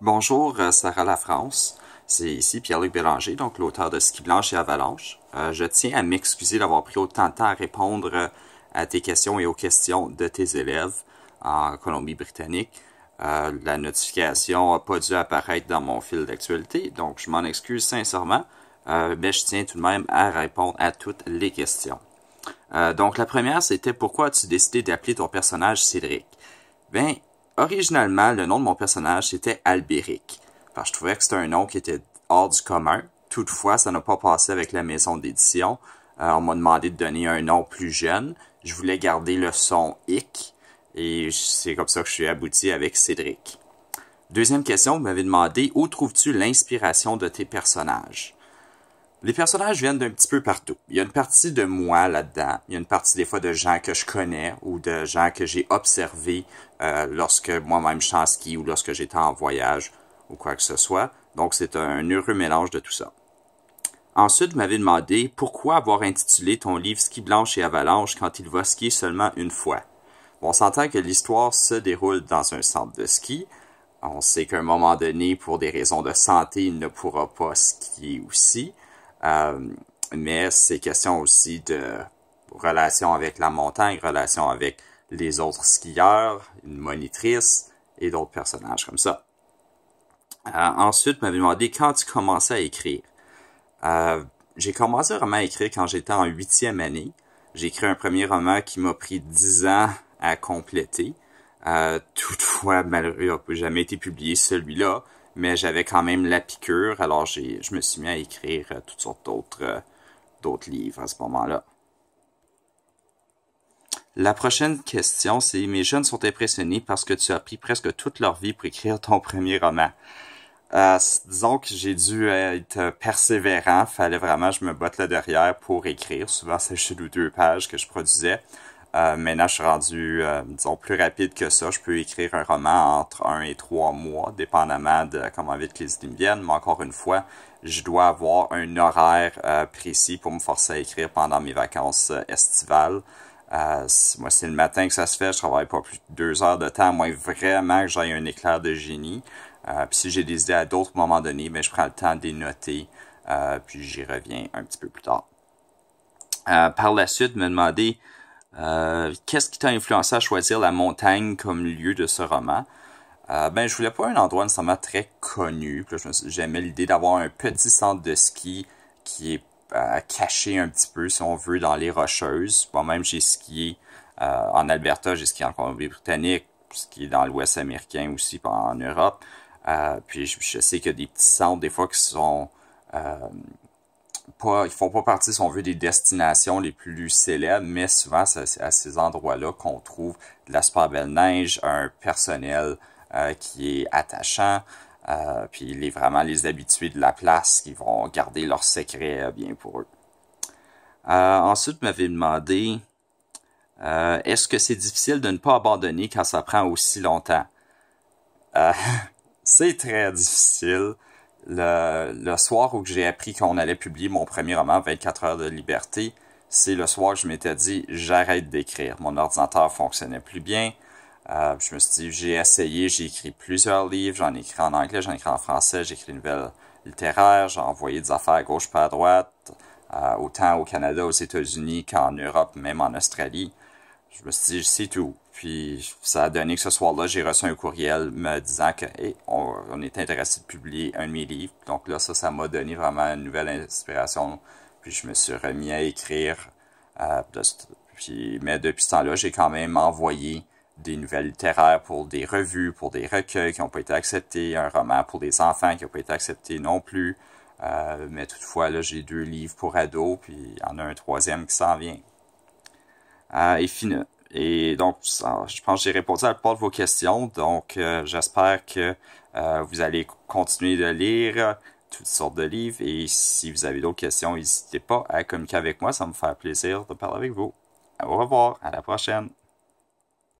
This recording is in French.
Bonjour, euh, Sarah La France. C'est ici Pierre-Luc Bélanger, donc l'auteur de Ski Blanche et Avalanche. Euh, je tiens à m'excuser d'avoir pris autant de temps à répondre euh, à tes questions et aux questions de tes élèves en Colombie-Britannique. la notification n'a pas dû apparaître dans mon fil d'actualité, donc je m'en excuse sincèrement, mais je tiens tout de même à répondre à toutes les questions. donc la première, c'était pourquoi as-tu décidé d'appeler ton personnage Cédric? Ben, originalement, le nom de mon personnage, c'était Albéric. je trouvais que c'était un nom qui était hors du commun. Toutefois, ça n'a pas passé avec la maison d'édition. Euh, on m'a demandé de donner un nom plus jeune. Je voulais garder le son Ic. Et c'est comme ça que je suis abouti avec Cédric. Deuxième question, vous m'avez demandé où trouves-tu l'inspiration de tes personnages? Les personnages viennent d'un petit peu partout. Il y a une partie de moi là-dedans. Il y a une partie des fois de gens que je connais ou de gens que j'ai observés euh, lorsque moi-même je suis en ski ou lorsque j'étais en voyage ou quoi que ce soit. Donc c'est un heureux mélange de tout ça. Ensuite, vous m'avez demandé pourquoi avoir intitulé ton livre Ski Blanche et Avalanche quand il va skier seulement une fois. on s'entend que l'histoire se déroule dans un centre de ski. On sait qu'à un moment donné, pour des raisons de santé, il ne pourra pas skier aussi. Euh, mais c'est question aussi de relation avec la montagne, relation avec les autres skieurs, une monitrice et d'autres personnages comme ça. Euh, ensuite, m'avait demandé quand tu commençais à écrire. Euh, j'ai commencé vraiment à écrire quand j'étais en huitième année. J'ai écrit un premier roman qui m'a pris dix ans à compléter. Euh, toutefois, malheureusement, il n'a jamais été publié celui-là mais j'avais quand même la piqûre, alors je me suis mis à écrire euh, toutes sortes euh, d'autres livres à ce moment-là. La prochaine question, c'est Mes jeunes sont impressionnés parce que tu as pris presque toute leur vie pour écrire ton premier roman. Euh, disons que j'ai dû être persévérant, fallait vraiment que je me botte là derrière pour écrire. Souvent, c'est juste ou deux pages que je produisais. Euh, maintenant, je suis rendu, euh, disons, plus rapide que ça. Je peux écrire un roman entre un et trois mois, dépendamment de comment vite les idées me viennent. Mais encore une fois, je dois avoir un horaire euh, précis pour me forcer à écrire pendant mes vacances euh, estivales. moi, c'est le matin que ça se fait. Je travaille pas plus de deux heures de temps, Moi, vraiment j'ai un éclair de génie. Puis si j'ai des idées à d'autres moments donnés, mais ben, je prends le temps de les noter. puis j'y reviens un petit peu plus tard. par la suite, me demander euh, qu'est-ce qui t'a influencé à choisir la montagne comme lieu de ce roman? Euh, ben, je voulais pas un endroit nécessairement très connu. J'aimais l'idée d'avoir un petit centre de ski qui est euh, caché un petit peu, si on veut, dans les Rocheuses. Moi-même, j'ai skié euh, en Alberta, j'ai skié en Colombie-Britannique, skié dans l'Ouest américain aussi, en Europe. puis je, sais qu'il y a des petits centres, des fois, qui sont il ils font pas partie, si on veut, des destinations les plus célèbres, mais souvent, c'est à ces endroits-là qu'on trouve de la super belle neige, un personnel euh, qui est attachant, euh, puis les, vraiment les habitués de la place qui vont garder leurs secrets euh, bien pour eux. Euh, ensuite, vous m'avez demandé, est-ce que c'est difficile de ne pas abandonner quand ça prend aussi longtemps? c'est très difficile le, soir où j'ai appris qu'on allait publier mon premier roman, 24 heures de liberté, c'est le soir où je m'étais dit, j'arrête d'écrire. Mon ordinateur fonctionnait plus bien. Euh, je me suis dit, j'ai essayé, j'ai écrit plusieurs livres, j'en ai écrit en anglais, j'en ai écrit en français, j'ai écrit une nouvelle littéraire, j'ai envoyé des affaires à gauche pas à droite, euh, autant au Canada, aux États-Unis qu'en Europe, même en Australie je me suis dit, c'est tout. Puis ça a donné que ce soir-là, j'ai reçu un courriel me disant que hey, on, est intéressé de publier un de mes livres. Donc là, ça, ça m'a donné vraiment une nouvelle inspiration. Puis je me suis remis à écrire. Euh, puis, mais depuis ce temps-là, j'ai quand même envoyé des nouvelles littéraires pour des revues, pour des recueils qui n'ont pas été acceptés, un roman pour des enfants qui n'a pas été accepté non plus. Euh, mais toutefois, là, j'ai deux livres pour ados, puis il y en a un troisième qui s'en vient et, fin... et donc, je pense que j'ai répondu à la plupart de vos questions. Donc, euh, j'espère que euh, vous allez continuer de lire toutes sortes de livres. Et si vous avez d'autres questions, n'hésitez pas à communiquer avec moi. Ça me fait plaisir de parler avec vous. Au revoir, à la prochaine.